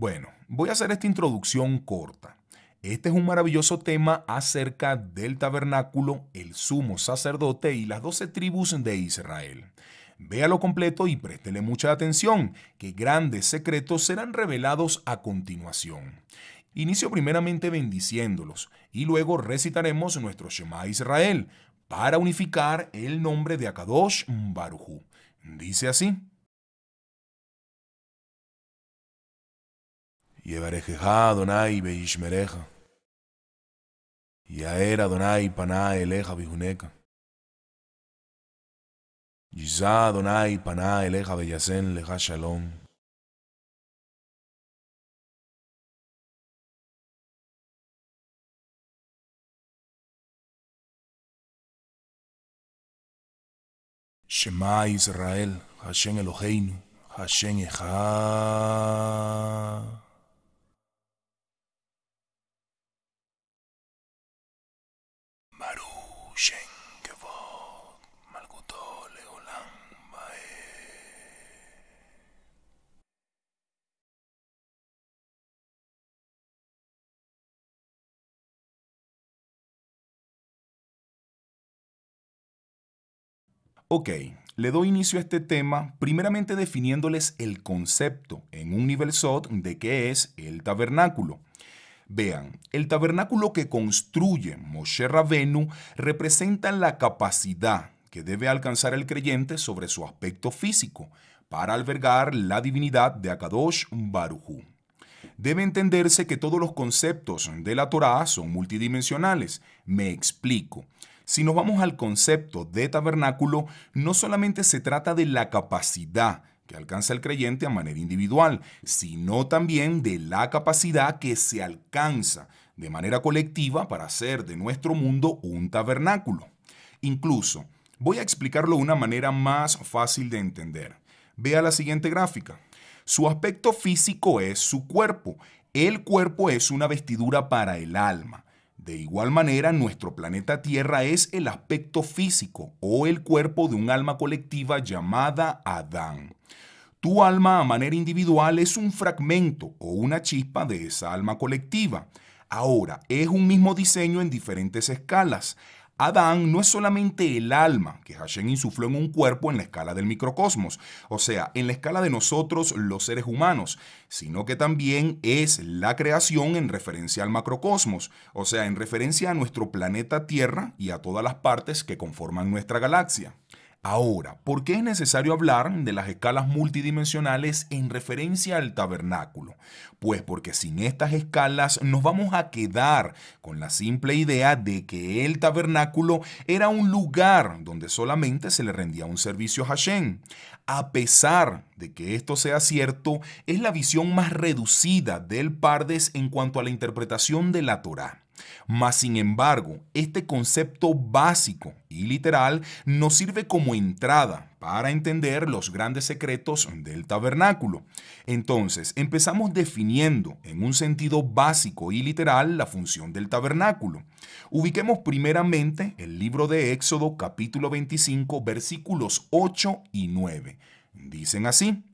Bueno, voy a hacer esta introducción corta. Este es un maravilloso tema acerca del tabernáculo, el sumo sacerdote y las doce tribus de Israel. Véalo completo y préstele mucha atención, que grandes secretos serán revelados a continuación. Inicio primeramente bendiciéndolos y luego recitaremos nuestro Shema Israel para unificar el nombre de Akadosh Baruj. Dice así. יברכך אדוני וישמרך. יאר אדוני פנה אליך ויחונקה. יישא אדוני פנה אליך וישן לך שלום. שמע ישראל, השם אלוהינו, השם אחד. Ok, le doy inicio a este tema primeramente definiéndoles el concepto en un nivel SOT de qué es el tabernáculo. Vean, el tabernáculo que construye Moshe Rabenu representa la capacidad que debe alcanzar el creyente sobre su aspecto físico para albergar la divinidad de Akadosh Barujú. Debe entenderse que todos los conceptos de la Torá son multidimensionales. Me explico. Si nos vamos al concepto de tabernáculo, no solamente se trata de la capacidad que alcanza el creyente a manera individual, sino también de la capacidad que se alcanza de manera colectiva para hacer de nuestro mundo un tabernáculo. Incluso, voy a explicarlo de una manera más fácil de entender. Vea la siguiente gráfica. Su aspecto físico es su cuerpo. El cuerpo es una vestidura para el alma. De igual manera, nuestro planeta Tierra es el aspecto físico o el cuerpo de un alma colectiva llamada Adán. Tu alma a manera individual es un fragmento o una chispa de esa alma colectiva. Ahora, es un mismo diseño en diferentes escalas. Adán no es solamente el alma que Hashem insufló en un cuerpo en la escala del microcosmos, o sea, en la escala de nosotros los seres humanos, sino que también es la creación en referencia al macrocosmos, o sea, en referencia a nuestro planeta Tierra y a todas las partes que conforman nuestra galaxia. Ahora, ¿por qué es necesario hablar de las escalas multidimensionales en referencia al tabernáculo? Pues porque sin estas escalas nos vamos a quedar con la simple idea de que el tabernáculo era un lugar donde solamente se le rendía un servicio a Hashem. A pesar de que esto sea cierto, es la visión más reducida del Pardes en cuanto a la interpretación de la Torá. Mas, sin embargo, este concepto básico y literal nos sirve como entrada para entender los grandes secretos del tabernáculo. Entonces, empezamos definiendo en un sentido básico y literal la función del tabernáculo. Ubiquemos primeramente el libro de Éxodo capítulo 25 versículos 8 y 9. Dicen así.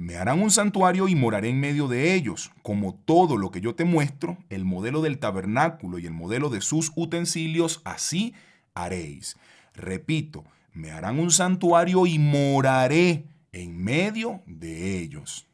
Me harán un santuario y moraré en medio de ellos. Como todo lo que yo te muestro, el modelo del tabernáculo y el modelo de sus utensilios, así haréis. Repito, me harán un santuario y moraré en medio de ellos.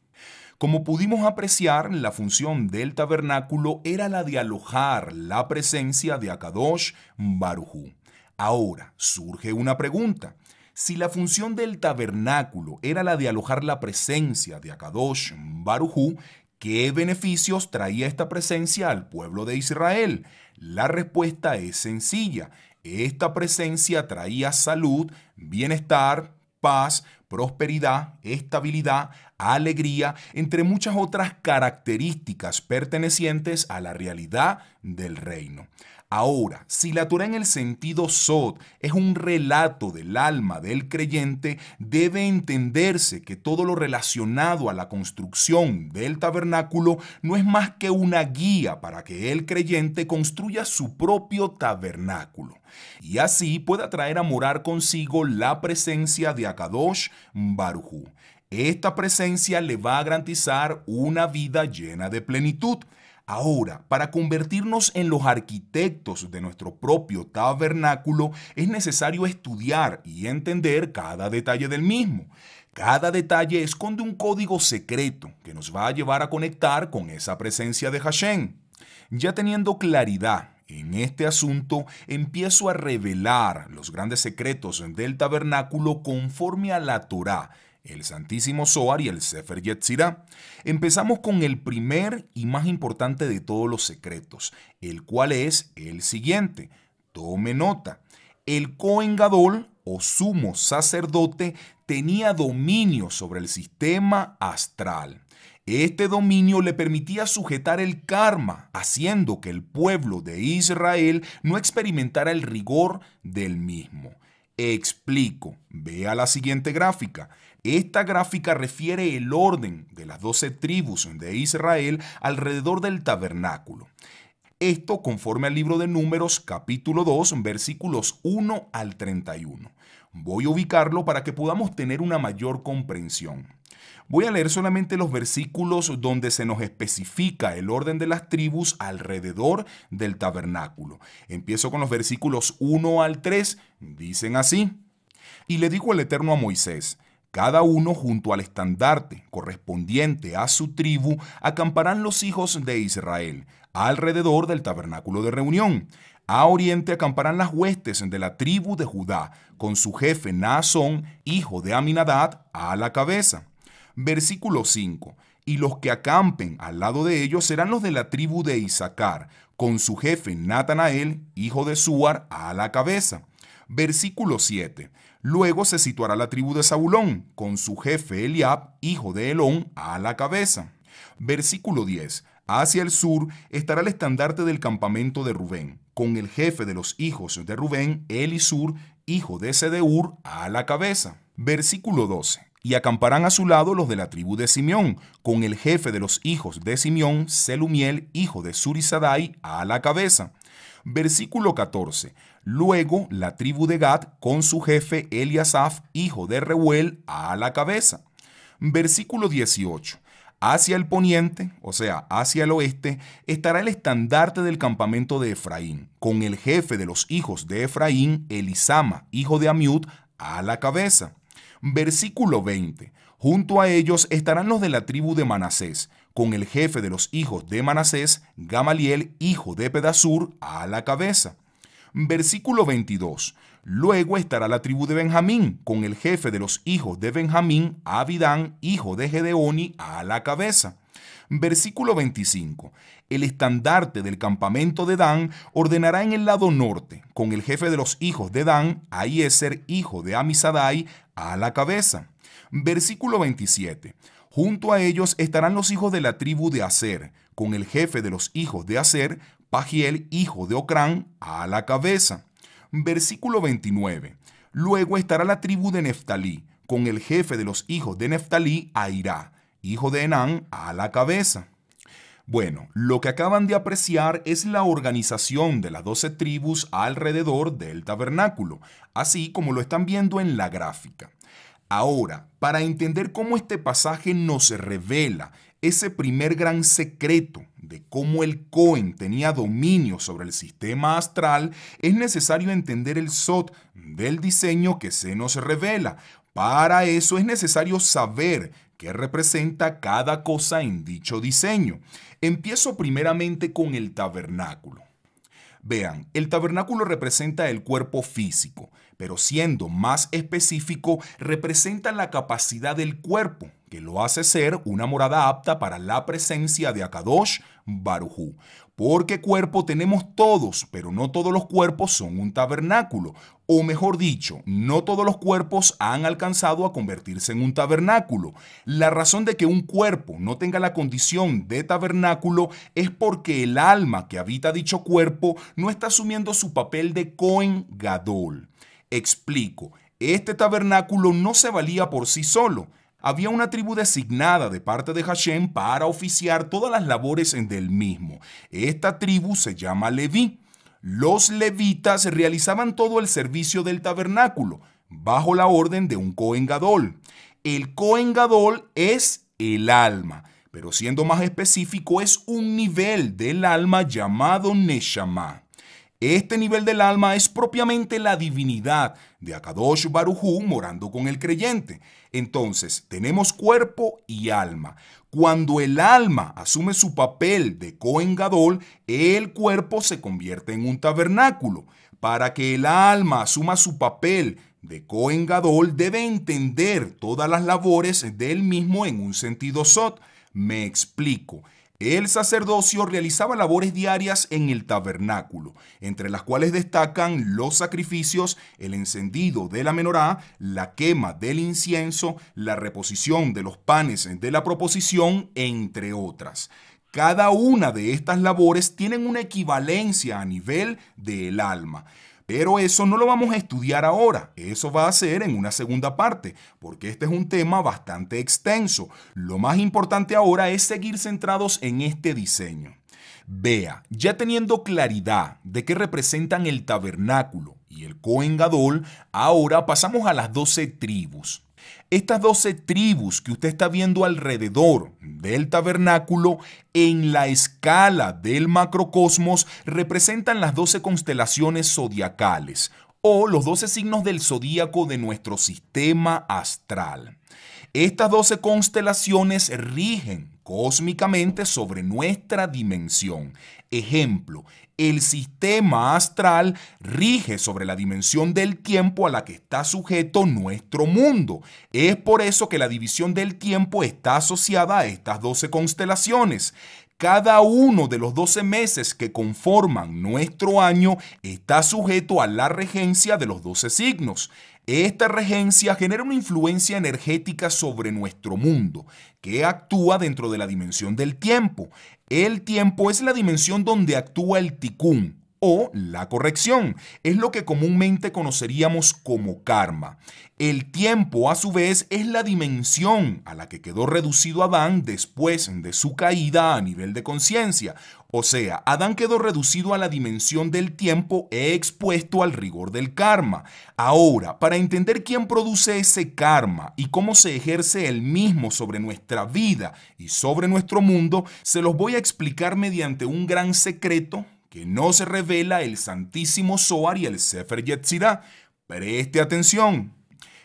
Como pudimos apreciar, la función del tabernáculo era la de alojar la presencia de Akadosh Barujú. Ahora surge una pregunta. Si la función del tabernáculo era la de alojar la presencia de Akadosh Barujú, ¿qué beneficios traía esta presencia al pueblo de Israel? La respuesta es sencilla. Esta presencia traía salud, bienestar, paz, prosperidad, estabilidad, alegría, entre muchas otras características pertenecientes a la realidad del reino. Ahora, si la Torah en el sentido Sod es un relato del alma del creyente, debe entenderse que todo lo relacionado a la construcción del tabernáculo no es más que una guía para que el creyente construya su propio tabernáculo y así pueda traer a morar consigo la presencia de Akadosh Barujú. Esta presencia le va a garantizar una vida llena de plenitud. Ahora, para convertirnos en los arquitectos de nuestro propio tabernáculo, es necesario estudiar y entender cada detalle del mismo. Cada detalle esconde un código secreto que nos va a llevar a conectar con esa presencia de Hashem. Ya teniendo claridad en este asunto, empiezo a revelar los grandes secretos del tabernáculo conforme a la Torah, el Santísimo Zohar y el Sefer Yetzirah. Empezamos con el primer y más importante de todos los secretos, el cual es el siguiente. Tome nota. El Kohen Gadol o sumo sacerdote tenía dominio sobre el sistema astral. Este dominio le permitía sujetar el karma, haciendo que el pueblo de Israel no experimentara el rigor del mismo. Explico. Vea la siguiente gráfica. Esta gráfica refiere el orden de las doce tribus de Israel alrededor del tabernáculo. Esto conforme al libro de Números capítulo 2 versículos 1 al 31. Voy a ubicarlo para que podamos tener una mayor comprensión. Voy a leer solamente los versículos donde se nos especifica el orden de las tribus alrededor del tabernáculo. Empiezo con los versículos 1 al 3. Dicen así. Y le dijo el Eterno a Moisés, cada uno junto al estandarte correspondiente a su tribu acamparán los hijos de Israel alrededor del tabernáculo de reunión. A oriente acamparán las huestes de la tribu de Judá, con su jefe Naasón, hijo de Aminadad, a la cabeza. Versículo 5. Y los que acampen al lado de ellos serán los de la tribu de Isaacar, con su jefe Natanael, hijo de Suar, a la cabeza. Versículo 7. Luego se situará la tribu de Zabulón, con su jefe Eliab, hijo de Elón, a la cabeza. Versículo 10. Hacia el sur estará el estandarte del campamento de Rubén, con el jefe de los hijos de Rubén, Elisur, hijo de Sedeur, a la cabeza. Versículo 12. Y acamparán a su lado los de la tribu de Simeón, con el jefe de los hijos de Simeón, Selumiel, hijo de Surisadai, a la cabeza. Versículo 14. Luego la tribu de Gad con su jefe Eliasaf, hijo de Reuel, a la cabeza. Versículo 18. Hacia el poniente, o sea, hacia el oeste, estará el estandarte del campamento de Efraín, con el jefe de los hijos de Efraín, Elisama, hijo de Amiud, a la cabeza. Versículo 20. Junto a ellos estarán los de la tribu de Manasés, con el jefe de los hijos de Manasés, Gamaliel, hijo de Pedasur, a la cabeza. Versículo 22. Luego estará la tribu de Benjamín, con el jefe de los hijos de Benjamín, Abidán, hijo de Gedeoni, a la cabeza. Versículo 25. El estandarte del campamento de Dan ordenará en el lado norte, con el jefe de los hijos de Dan, Aieser, hijo de Amisadai, a la cabeza. Versículo 27. Junto a ellos estarán los hijos de la tribu de Aser, con el jefe de los hijos de Aser, Pagiel, hijo de Ocrán, a la cabeza. Versículo 29. Luego estará la tribu de Neftalí, con el jefe de los hijos de Neftalí, Airá, hijo de Enán, a la cabeza. Bueno, lo que acaban de apreciar es la organización de las doce tribus alrededor del tabernáculo, así como lo están viendo en la gráfica. Ahora, para entender cómo este pasaje nos revela ese primer gran secreto de cómo el Cohen tenía dominio sobre el sistema astral, es necesario entender el SOT del diseño que se nos revela. Para eso es necesario saber qué representa cada cosa en dicho diseño. Empiezo primeramente con el tabernáculo. Vean, el tabernáculo representa el cuerpo físico, pero siendo más específico, representa la capacidad del cuerpo, que lo hace ser una morada apta para la presencia de Akadosh Barujú. Porque cuerpo tenemos todos, pero no todos los cuerpos son un tabernáculo. O mejor dicho, no todos los cuerpos han alcanzado a convertirse en un tabernáculo. La razón de que un cuerpo no tenga la condición de tabernáculo es porque el alma que habita dicho cuerpo no está asumiendo su papel de Cohen Gadol. Explico, este tabernáculo no se valía por sí solo. Había una tribu designada de parte de Hashem para oficiar todas las labores del mismo. Esta tribu se llama Leví. Los levitas realizaban todo el servicio del tabernáculo, bajo la orden de un coengadol. Gadol. El coengadol Gadol es el alma, pero siendo más específico, es un nivel del alma llamado Neshama. Este nivel del alma es propiamente la divinidad de Akadosh Barujú morando con el creyente. Entonces, tenemos cuerpo y alma. Cuando el alma asume su papel de Cohen Gadol, el cuerpo se convierte en un tabernáculo. Para que el alma asuma su papel de Cohen Gadol, debe entender todas las labores del mismo en un sentido sot. Me explico. El sacerdocio realizaba labores diarias en el tabernáculo, entre las cuales destacan los sacrificios, el encendido de la menorá, la quema del incienso, la reposición de los panes de la proposición, entre otras. Cada una de estas labores tienen una equivalencia a nivel del alma. Pero eso no lo vamos a estudiar ahora, eso va a ser en una segunda parte, porque este es un tema bastante extenso. Lo más importante ahora es seguir centrados en este diseño. Vea, ya teniendo claridad de qué representan el tabernáculo y el Cohen ahora pasamos a las 12 tribus. Estas doce tribus que usted está viendo alrededor del tabernáculo en la escala del macrocosmos representan las doce constelaciones zodiacales o los doce signos del zodíaco de nuestro sistema astral. Estas doce constelaciones rigen cósmicamente sobre nuestra dimensión. Ejemplo, el sistema astral rige sobre la dimensión del tiempo a la que está sujeto nuestro mundo. Es por eso que la división del tiempo está asociada a estas 12 constelaciones. Cada uno de los 12 meses que conforman nuestro año está sujeto a la regencia de los 12 signos. Esta regencia genera una influencia energética sobre nuestro mundo, que actúa dentro de la dimensión del tiempo. El tiempo es la dimensión donde actúa el tikkun, o la corrección. Es lo que comúnmente conoceríamos como karma. El tiempo, a su vez, es la dimensión a la que quedó reducido Adán después de su caída a nivel de conciencia. O sea, Adán quedó reducido a la dimensión del tiempo e expuesto al rigor del karma. Ahora, para entender quién produce ese karma y cómo se ejerce el mismo sobre nuestra vida y sobre nuestro mundo, se los voy a explicar mediante un gran secreto que se revela el Santísimo Zohar y el Sefer Yetzirah. Preste atención.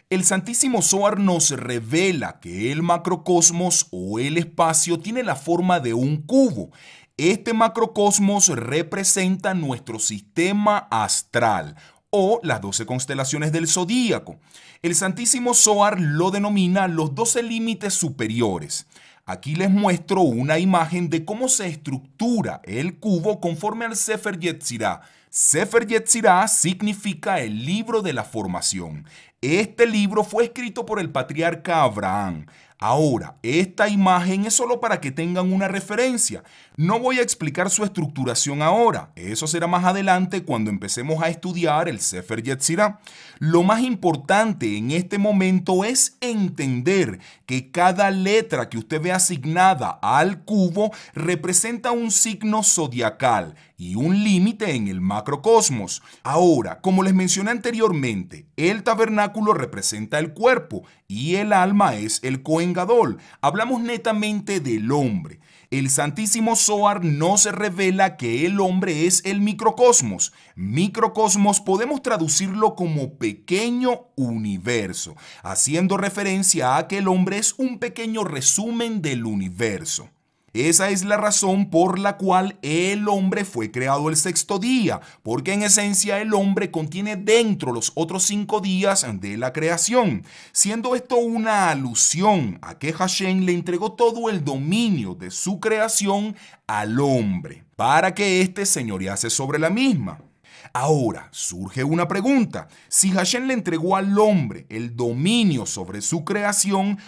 El Santísimo Zohar nos revela que el macrocosmos o el espacio tiene la forma de un cubo. Este macrocosmos representa nuestro sistema astral o las 12 constelaciones del zodíaco. El Santísimo Zohar lo denomina los 12 límites superiores. Aquí les muestro una imagen de cómo se estructura el cubo conforme al Sefer Yetzirah. Sefer Yetzirah significa el libro de la formación. Este libro fue escrito por el patriarca Abraham. Ahora, esta imagen es solo para que tengan una referencia. No voy a explicar su estructuración ahora, eso será más adelante cuando empecemos a estudiar el Sefer Yetzirah. Lo más importante en este momento es entender que cada letra que usted ve asignada al cubo representa un signo zodiacal y un límite en el macrocosmos. Ahora, como les mencioné anteriormente, el tabernáculo representa el cuerpo y el alma es el coengadol. Hablamos netamente del hombre. El Santísimo no se revela que el hombre es el microcosmos. Microcosmos podemos traducirlo como pequeño universo, haciendo referencia a que el hombre es un pequeño resumen del universo. Esa es la razón por la cual el hombre fue creado el sexto día, porque en esencia el hombre contiene dentro los otros cinco días de la creación, siendo esto una alusión a que Hashem le entregó todo el dominio de su creación al hombre, para que éste señorease sobre la misma. Ahora, surge una pregunta. Si Hashem le entregó al hombre el dominio sobre su creación,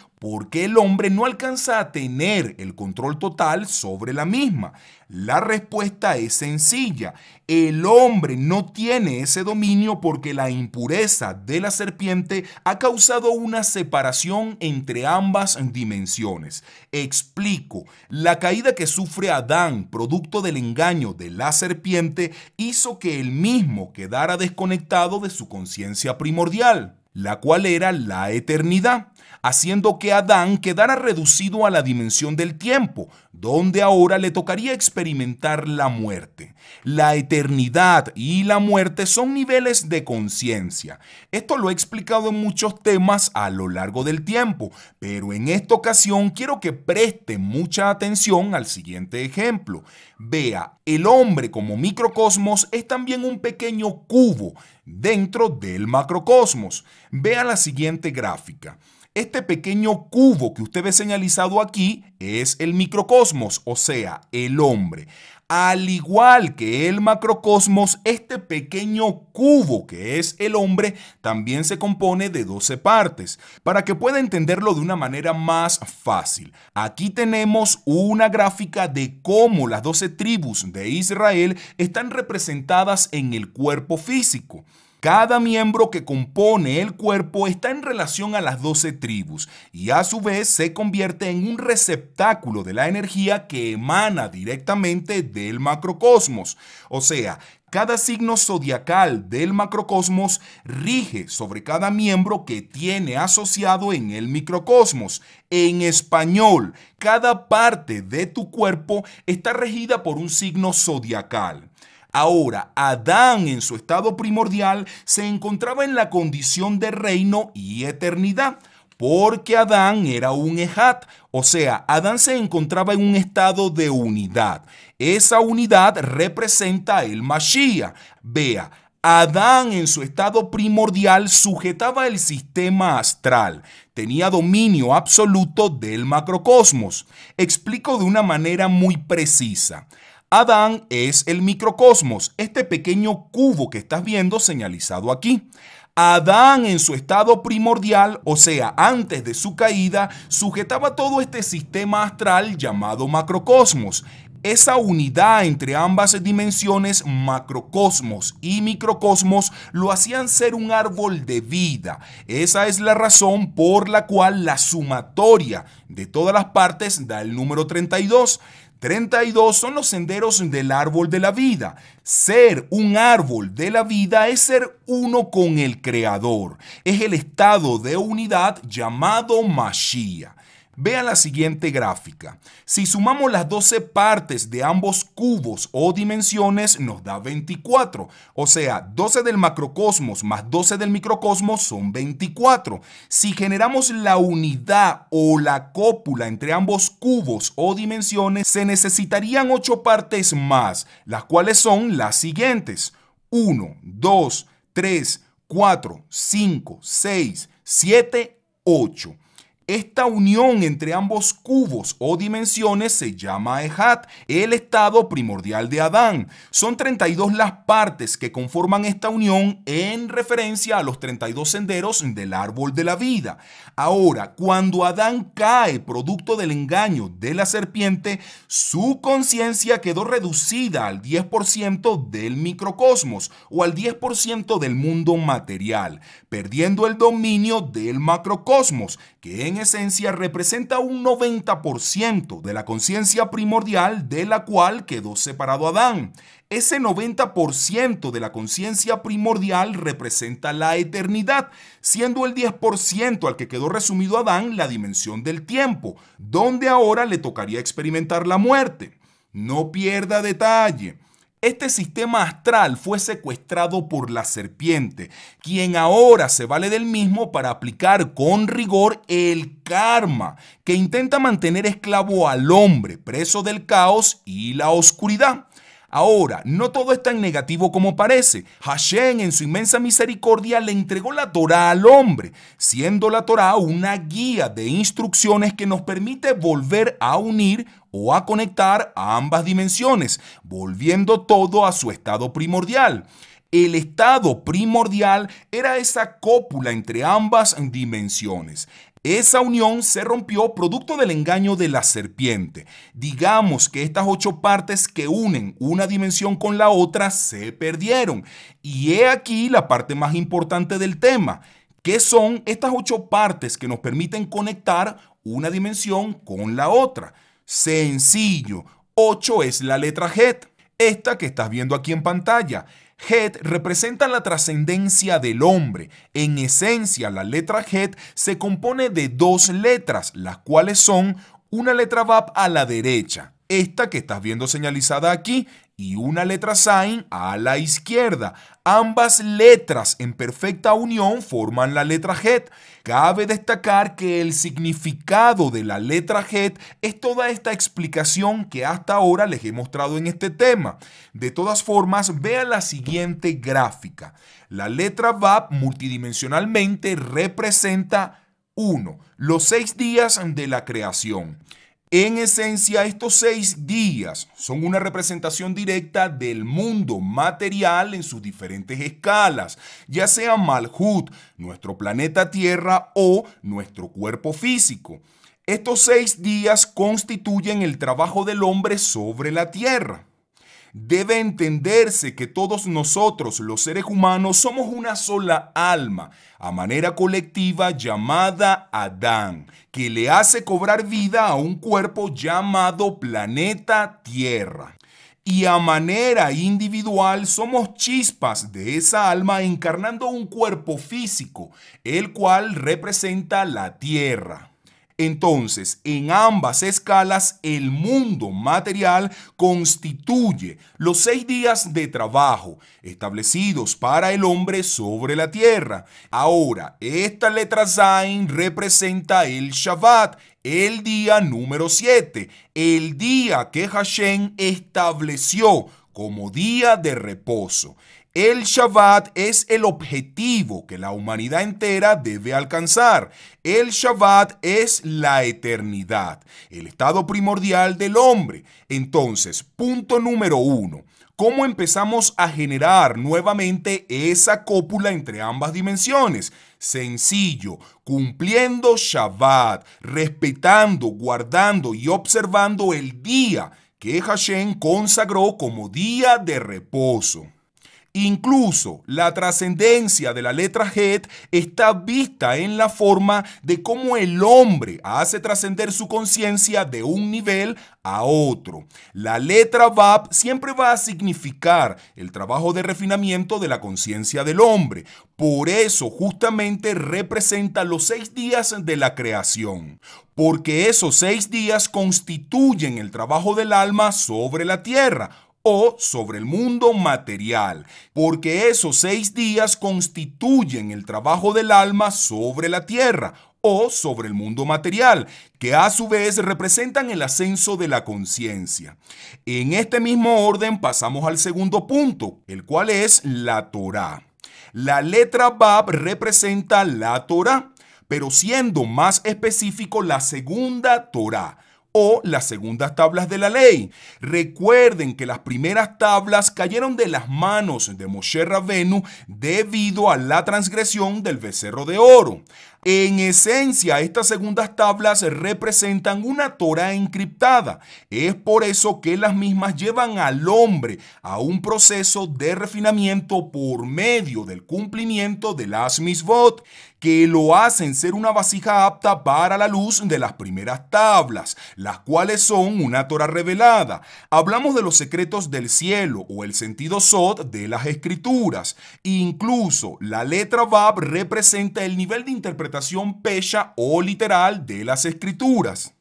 qué el hombre no alcanza a tener el control total sobre la misma. La respuesta es sencilla. El hombre no tiene ese dominio porque la impureza de la serpiente ha causado una separación entre ambas dimensiones. Explico, la caída que sufre Adán producto del engaño de la serpiente hizo que él mismo quedara desconectado de su conciencia primordial, la cual era la eternidad haciendo que Adán quedara reducido a la dimensión del tiempo, donde ahora le tocaría experimentar la muerte. La eternidad y la muerte son niveles de conciencia. Esto lo he explicado en muchos temas a lo largo del tiempo, pero en esta ocasión quiero que preste mucha atención al siguiente ejemplo. Vea, el hombre como microcosmos es también un pequeño cubo dentro del macrocosmos. Vea la siguiente gráfica. Este pequeño cubo que usted ve señalizado aquí es el microcosmos, o sea, el hombre. Al igual que el macrocosmos, este pequeño cubo que es el hombre también se compone de 12 partes. Para que pueda entenderlo de una manera más fácil, aquí tenemos una gráfica de cómo las 12 tribus de Israel están representadas en el cuerpo físico. Cada miembro que compone el cuerpo está en relación a las doce tribus y a su vez se convierte en un receptáculo de la energía que emana directamente del macrocosmos. O sea, cada signo zodiacal del macrocosmos rige sobre cada miembro que tiene asociado en el microcosmos. En español, cada parte de tu cuerpo está regida por un signo zodiacal. Ahora, Adán en su estado primordial se encontraba en la condición de reino y eternidad, porque Adán era un ejat, o sea, Adán se encontraba en un estado de unidad. Esa unidad representa el Mashiach. Vea, Adán en su estado primordial sujetaba el sistema astral, tenía dominio absoluto del macrocosmos. Explico de una manera muy precisa. Adán es el microcosmos, este pequeño cubo que estás viendo señalizado aquí. Adán en su estado primordial, o sea, antes de su caída, sujetaba todo este sistema astral llamado macrocosmos. Esa unidad entre ambas dimensiones, macrocosmos y microcosmos, lo hacían ser un árbol de vida. Esa es la razón por la cual la sumatoria de todas las partes da el número 32. 32 son los senderos del árbol de la vida. Ser un árbol de la vida es ser uno con el Creador. Es el estado de unidad llamado Mashiach. Vea la siguiente gráfica. Si sumamos las 12 partes de ambos cubos o dimensiones, nos da 24. O sea, 12 del macrocosmos más 12 del microcosmos son 24. Si generamos la unidad o la cópula entre ambos cubos o dimensiones, se necesitarían 8 partes más, las cuales son las siguientes. 1, 2, 3, 4, 5, 6, 7, 8. Esta unión entre ambos cubos o dimensiones se llama Ejat, el estado primordial de Adán. Son 32 las partes que conforman esta unión en referencia a los 32 senderos del árbol de la vida. Ahora, cuando Adán cae producto del engaño de la serpiente, su conciencia quedó reducida al 10% del microcosmos o al 10% del mundo material, perdiendo el dominio del macrocosmos, que en esencia representa un 90% de la conciencia primordial de la cual quedó separado Adán. Ese 90% de la conciencia primordial representa la eternidad, siendo el 10% al que quedó resumido Adán la dimensión del tiempo, donde ahora le tocaría experimentar la muerte. No pierda detalle. Este sistema astral fue secuestrado por la serpiente, quien ahora se vale del mismo para aplicar con rigor el karma, que intenta mantener esclavo al hombre, preso del caos y la oscuridad. Ahora, no todo es tan negativo como parece. Hashem en su inmensa misericordia le entregó la Torah al hombre, siendo la Torah una guía de instrucciones que nos permite volver a unir o a conectar a ambas dimensiones, volviendo todo a su estado primordial. El estado primordial era esa cópula entre ambas dimensiones. Esa unión se rompió producto del engaño de la serpiente. Digamos que estas ocho partes que unen una dimensión con la otra se perdieron. Y he aquí la parte más importante del tema. ¿Qué son estas ocho partes que nos permiten conectar una dimensión con la otra? Sencillo. 8 es la letra G, esta que estás viendo aquí en pantalla. Het representa la trascendencia del hombre. En esencia, la letra Het se compone de dos letras, las cuales son una letra VAP a la derecha, esta que estás viendo señalizada aquí y una letra sign a la izquierda. Ambas letras en perfecta unión forman la letra HEAD. Cabe destacar que el significado de la letra HEAD es toda esta explicación que hasta ahora les he mostrado en este tema. De todas formas, vean la siguiente gráfica. La letra VAP multidimensionalmente representa uno Los seis días de la creación. En esencia, estos seis días son una representación directa del mundo material en sus diferentes escalas, ya sea Malhut, nuestro planeta Tierra o nuestro cuerpo físico. Estos seis días constituyen el trabajo del hombre sobre la Tierra. Debe entenderse que todos nosotros, los seres humanos, somos una sola alma, a manera colectiva llamada Adán, que le hace cobrar vida a un cuerpo llamado planeta Tierra. Y a manera individual somos chispas de esa alma encarnando un cuerpo físico, el cual representa la Tierra. Entonces, en ambas escalas, el mundo material constituye los seis días de trabajo establecidos para el hombre sobre la tierra. Ahora, esta letra Zain representa el Shabbat, el día número 7, el día que Hashem estableció como día de reposo. El Shabbat es el objetivo que la humanidad entera debe alcanzar. El Shabbat es la eternidad, el estado primordial del hombre. Entonces, punto número uno, ¿cómo empezamos a generar nuevamente esa cópula entre ambas dimensiones? Sencillo, cumpliendo Shabbat, respetando, guardando y observando el día que Hashem consagró como día de reposo. Incluso la trascendencia de la letra Het está vista en la forma de cómo el hombre hace trascender su conciencia de un nivel a otro. La letra Vav siempre va a significar el trabajo de refinamiento de la conciencia del hombre. Por eso justamente representa los seis días de la creación porque esos seis días constituyen el trabajo del alma sobre la tierra o sobre el mundo material, porque esos seis días constituyen el trabajo del alma sobre la tierra o sobre el mundo material, que a su vez representan el ascenso de la conciencia. En este mismo orden pasamos al segundo punto, el cual es la Torá. La letra Bab representa la Torá, pero siendo más específico la segunda Torá, o las segundas tablas de la ley. Recuerden que las primeras tablas cayeron de las manos de Moshe Rabenu debido a la transgresión del becerro de oro. En esencia, estas segundas tablas representan una Torah encriptada. Es por eso que las mismas llevan al hombre a un proceso de refinamiento por medio del cumplimiento de las misvot que lo hacen ser una vasija apta para la luz de las primeras tablas, las cuales son una Torah revelada. Hablamos de los secretos del cielo o el sentido Sot de las escrituras. Incluso la letra Bab representa el nivel de interpretación Pesha o literal de las escrituras.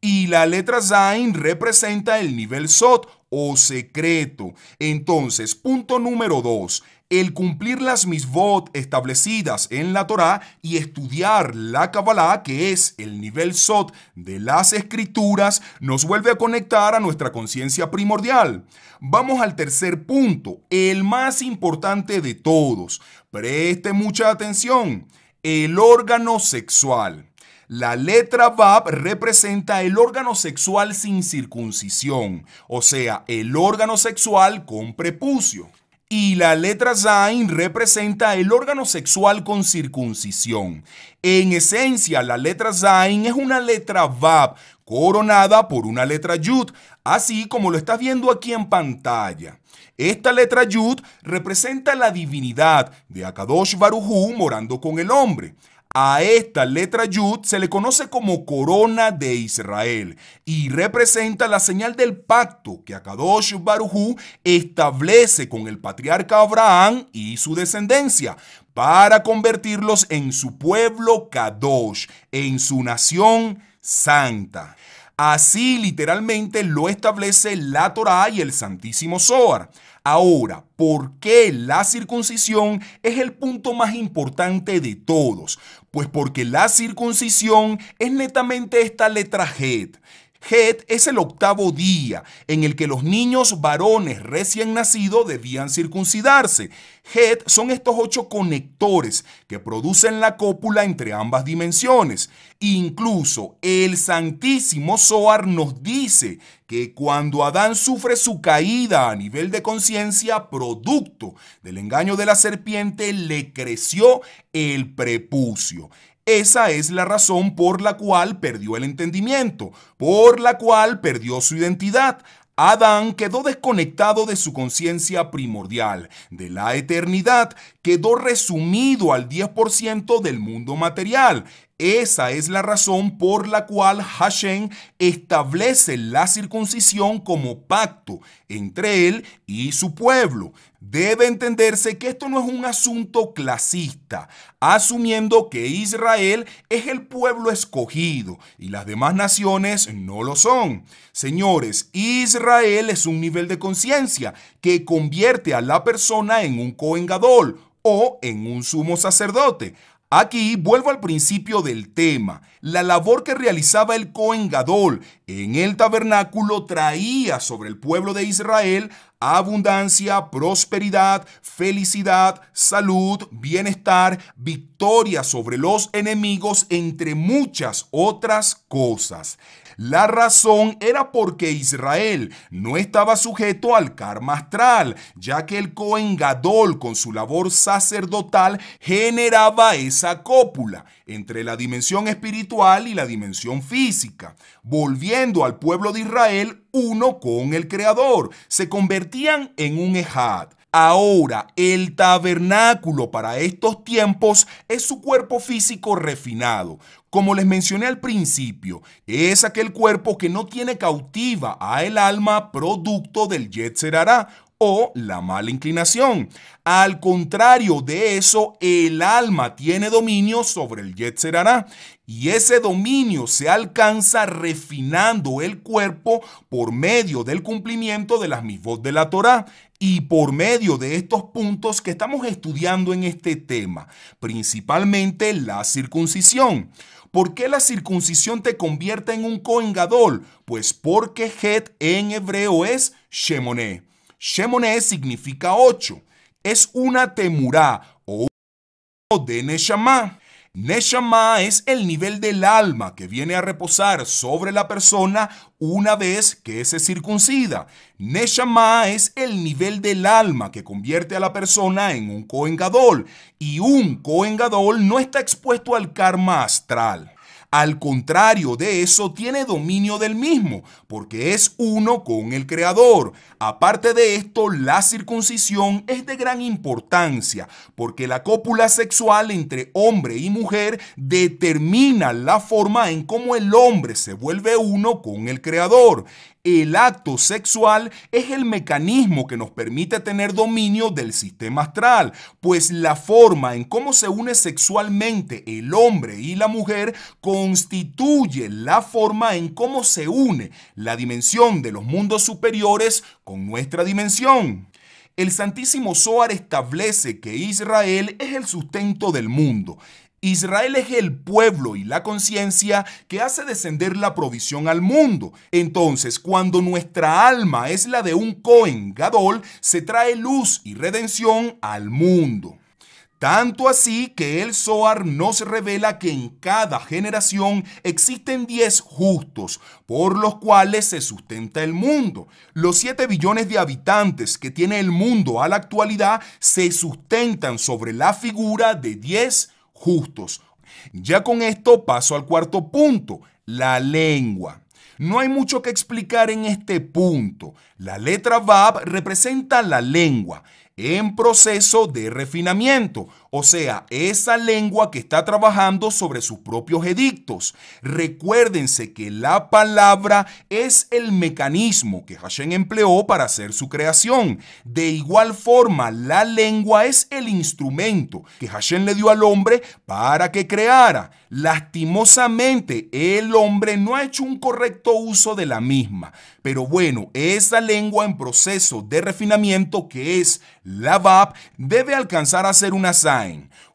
Y la letra Zain representa el nivel Sot o secreto. Entonces, punto número 2 el cumplir las misvot establecidas en la Torá y estudiar la Kabbalah, que es el nivel Sot de las escrituras, nos vuelve a conectar a nuestra conciencia primordial. Vamos al tercer punto, el más importante de todos. Preste mucha atención, el órgano sexual. La letra Bab representa el órgano sexual sin circuncisión, o sea, el órgano sexual con prepucio. Y la letra Zain representa el órgano sexual con circuncisión. En esencia, la letra Zain es una letra Vab coronada por una letra Yud, así como lo estás viendo aquí en pantalla. Esta letra Yud representa la divinidad de Akadosh Barujú morando con el hombre. A esta letra Yud se le conoce como corona de Israel y representa la señal del pacto que Akadosh Barujú establece con el patriarca Abraham y su descendencia para convertirlos en su pueblo Kadosh, en su nación santa. Así literalmente lo establece la Torá y el Santísimo Zohar. Ahora, ¿por qué la circuncisión es el punto más importante de todos? Pues porque la circuncisión es netamente esta letra G Het es el octavo día en el que los niños varones recién nacidos debían circuncidarse. Het son estos ocho conectores que producen la cópula entre ambas dimensiones. Incluso el Santísimo Soar nos dice que cuando Adán sufre su caída a nivel de conciencia, producto del engaño de la serpiente, le creció el prepucio. Esa es la razón por la cual perdió el entendimiento, por la cual perdió su identidad. Adán quedó desconectado de su conciencia primordial, de la eternidad, quedó resumido al 10% del mundo material. Esa es la razón por la cual Hashem establece la circuncisión como pacto entre él y su pueblo. Debe entenderse que esto no es un asunto clasista, asumiendo que Israel es el pueblo escogido y las demás naciones no lo son. Señores, Israel es un nivel de conciencia que convierte a la persona en un coengador o en un sumo sacerdote. Aquí vuelvo al principio del tema. La labor que realizaba el Cohen Gadol en el tabernáculo traía sobre el pueblo de Israel abundancia, prosperidad, felicidad, salud, bienestar, victoria sobre los enemigos, entre muchas otras cosas. La razón era porque Israel no estaba sujeto al karma astral, ya que el Cohen Gadol con su labor sacerdotal generaba esa cópula entre la dimensión espiritual y la dimensión física, volviendo al pueblo de Israel uno con el Creador. Se convertían en un Ejad. Ahora, el tabernáculo para estos tiempos es su cuerpo físico refinado. Como les mencioné al principio, es aquel cuerpo que no tiene cautiva a el alma producto del Yetzerará o la mala inclinación. Al contrario de eso, el alma tiene dominio sobre el Yetzerará y ese dominio se alcanza refinando el cuerpo por medio del cumplimiento de las mismas de la Torá. Y por medio de estos puntos que estamos estudiando en este tema, principalmente la circuncisión. ¿Por qué la circuncisión te convierte en un coengadol? Pues porque Het en hebreo es Shemoné. Shemoné significa ocho. Es una temurá o de Neshama Neshama es el nivel del alma que viene a reposar sobre la persona una vez que se circuncida. Neshama es el nivel del alma que convierte a la persona en un coengadol y un coengadol no está expuesto al karma astral. Al contrario de eso, tiene dominio del mismo, porque es uno con el Creador. Aparte de esto, la circuncisión es de gran importancia, porque la cópula sexual entre hombre y mujer determina la forma en cómo el hombre se vuelve uno con el Creador el acto sexual es el mecanismo que nos permite tener dominio del sistema astral, pues la forma en cómo se une sexualmente el hombre y la mujer constituye la forma en cómo se une la dimensión de los mundos superiores con nuestra dimensión. El Santísimo Zohar establece que Israel es el sustento del mundo Israel es el pueblo y la conciencia que hace descender la provisión al mundo. Entonces, cuando nuestra alma es la de un Cohen Gadol, se trae luz y redención al mundo. Tanto así que el Zohar nos revela que en cada generación existen diez justos, por los cuales se sustenta el mundo. Los siete billones de habitantes que tiene el mundo a la actualidad se sustentan sobre la figura de 10 justos. Ya con esto paso al cuarto punto, la lengua. No hay mucho que explicar en este punto. La letra VAB representa la lengua en proceso de refinamiento o sea, esa lengua que está trabajando sobre sus propios edictos. Recuérdense que la palabra es el mecanismo que Hashem empleó para hacer su creación. De igual forma, la lengua es el instrumento que Hashem le dio al hombre para que creara. Lastimosamente, el hombre no ha hecho un correcto uso de la misma. Pero bueno, esa lengua en proceso de refinamiento que es la VAP debe alcanzar a ser una sangre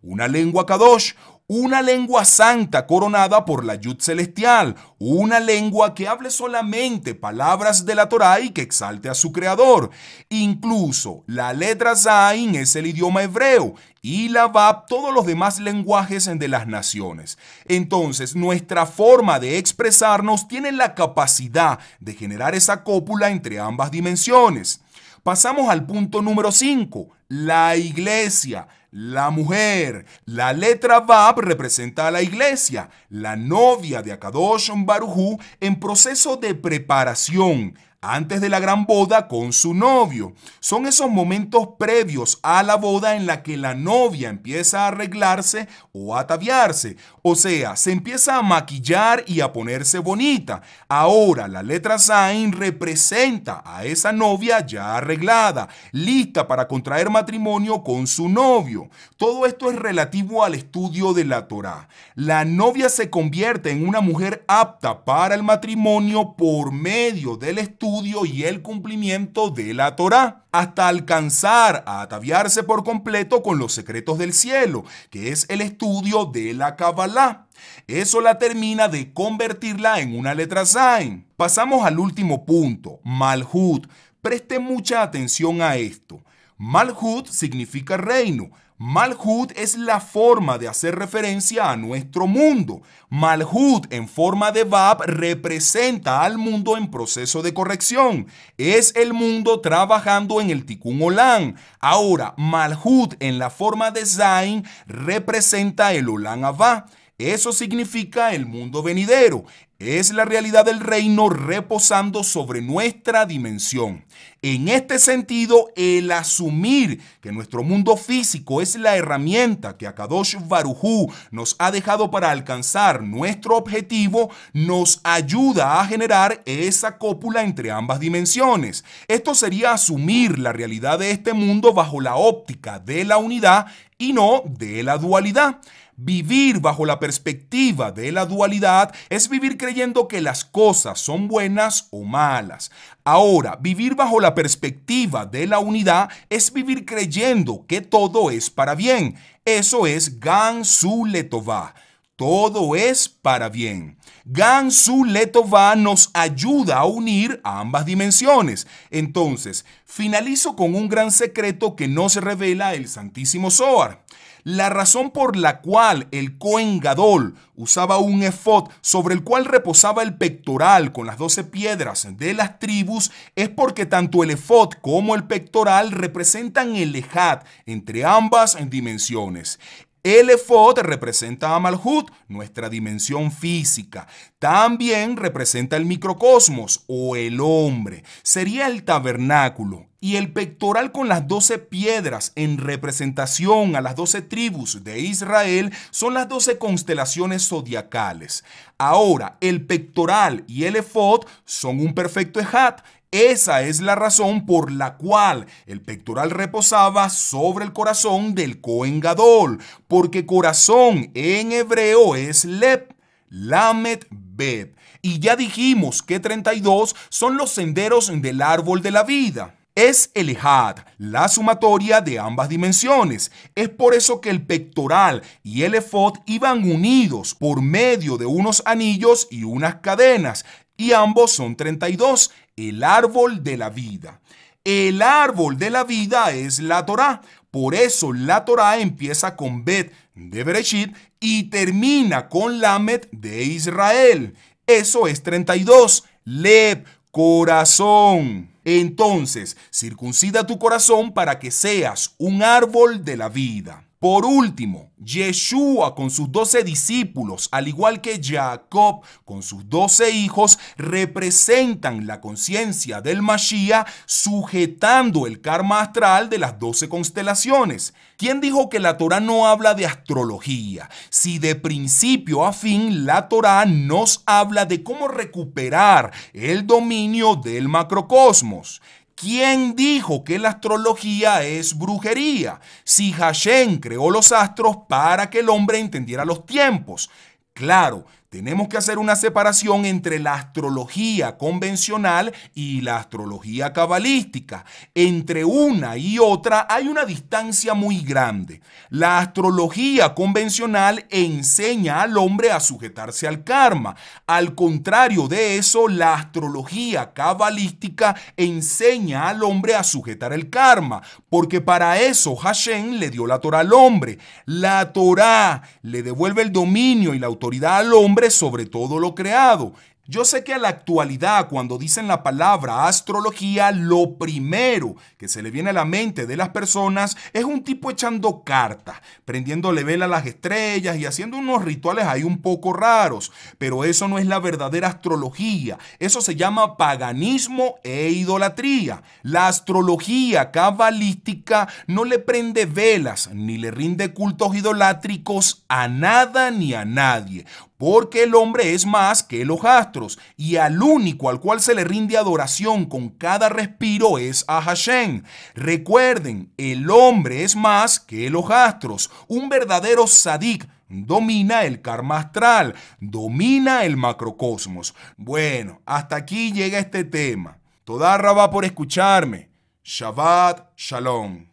una lengua Kadosh, una lengua santa coronada por la Yud celestial, una lengua que hable solamente palabras de la Torá y que exalte a su creador. Incluso la letra Zain es el idioma hebreo y la VAP todos los demás lenguajes de las naciones. Entonces, nuestra forma de expresarnos tiene la capacidad de generar esa cópula entre ambas dimensiones. Pasamos al punto número 5, la iglesia la mujer. La letra Vav representa a la iglesia, la novia de Akadosh Barujú en proceso de preparación, antes de la gran boda con su novio. Son esos momentos previos a la boda en la que la novia empieza a arreglarse o a ataviarse, o sea, se empieza a maquillar y a ponerse bonita. Ahora la letra Zain representa a esa novia ya arreglada, lista para contraer matrimonio con su novio. Todo esto es relativo al estudio de la Torá. La novia se convierte en una mujer apta para el matrimonio por medio del estudio y el cumplimiento de la Torá, hasta alcanzar a ataviarse por completo con los secretos del cielo, que es el estudio de la Kabbalah. Eso la termina de convertirla en una letra Zain. Pasamos al último punto, Malhut. Preste mucha atención a esto. Malhut significa reino, Malhut es la forma de hacer referencia a nuestro mundo. Malhut en forma de Bab representa al mundo en proceso de corrección. Es el mundo trabajando en el Tikkun Olam. Ahora, Malhut en la forma de Zain representa el Olam Abba. Eso significa el mundo venidero es la realidad del reino reposando sobre nuestra dimensión. En este sentido, el asumir que nuestro mundo físico es la herramienta que Akadosh Barujú nos ha dejado para alcanzar nuestro objetivo, nos ayuda a generar esa cópula entre ambas dimensiones. Esto sería asumir la realidad de este mundo bajo la óptica de la unidad y no de la dualidad. Vivir bajo la perspectiva de la dualidad es vivir creyendo que las cosas son buenas o malas. Ahora, vivir bajo la perspectiva de la unidad es vivir creyendo que todo es para bien. Eso es Gansu Letová. Todo es para bien. Gansu Letová nos ayuda a unir a ambas dimensiones. Entonces, finalizo con un gran secreto que no se revela el Santísimo Soar. La razón por la cual el Cohen Gadol usaba un efod sobre el cual reposaba el pectoral con las doce piedras de las tribus es porque tanto el efod como el pectoral representan el ejat entre ambas dimensiones. El efod representa a Malhut, nuestra dimensión física. También representa el microcosmos o el hombre. Sería el tabernáculo, y el pectoral con las doce piedras en representación a las doce tribus de Israel son las doce constelaciones zodiacales. Ahora, el pectoral y el efod son un perfecto ejat. Esa es la razón por la cual el pectoral reposaba sobre el corazón del Cohen Gadol, porque corazón en hebreo es lep, lamet, bet. Y ya dijimos que 32 son los senderos del árbol de la vida. Es el Ejad, la sumatoria de ambas dimensiones. Es por eso que el pectoral y el efod iban unidos por medio de unos anillos y unas cadenas, y ambos son 32, el árbol de la vida. El árbol de la vida es la Torá. Por eso la Torá empieza con Bet de Bereshit y termina con Lamet de Israel. Eso es 32. Leb, corazón. Entonces, circuncida tu corazón para que seas un árbol de la vida. Por último, Yeshua con sus doce discípulos, al igual que Jacob con sus doce hijos, representan la conciencia del Mashiach sujetando el karma astral de las doce constelaciones. ¿Quién dijo que la Torah no habla de astrología? Si de principio a fin la Torah nos habla de cómo recuperar el dominio del macrocosmos. ¿Quién dijo que la astrología es brujería? Si Hashem creó los astros para que el hombre entendiera los tiempos. Claro, tenemos que hacer una separación entre la astrología convencional y la astrología cabalística. Entre una y otra hay una distancia muy grande. La astrología convencional enseña al hombre a sujetarse al karma. Al contrario de eso, la astrología cabalística enseña al hombre a sujetar el karma, porque para eso Hashem le dio la Torah al hombre. La Torah le devuelve el dominio y la autoridad al hombre sobre todo lo creado. Yo sé que a la actualidad, cuando dicen la palabra astrología, lo primero que se le viene a la mente de las personas es un tipo echando cartas, prendiéndole vela a las estrellas y haciendo unos rituales ahí un poco raros. Pero eso no es la verdadera astrología. Eso se llama paganismo e idolatría. La astrología cabalística no le prende velas ni le rinde cultos idolátricos a nada ni a nadie porque el hombre es más que los astros, y al único al cual se le rinde adoración con cada respiro es a Hashem. Recuerden, el hombre es más que los astros, un verdadero sadik domina el karma astral, domina el macrocosmos. Bueno, hasta aquí llega este tema. Toda va por escucharme. Shabbat Shalom.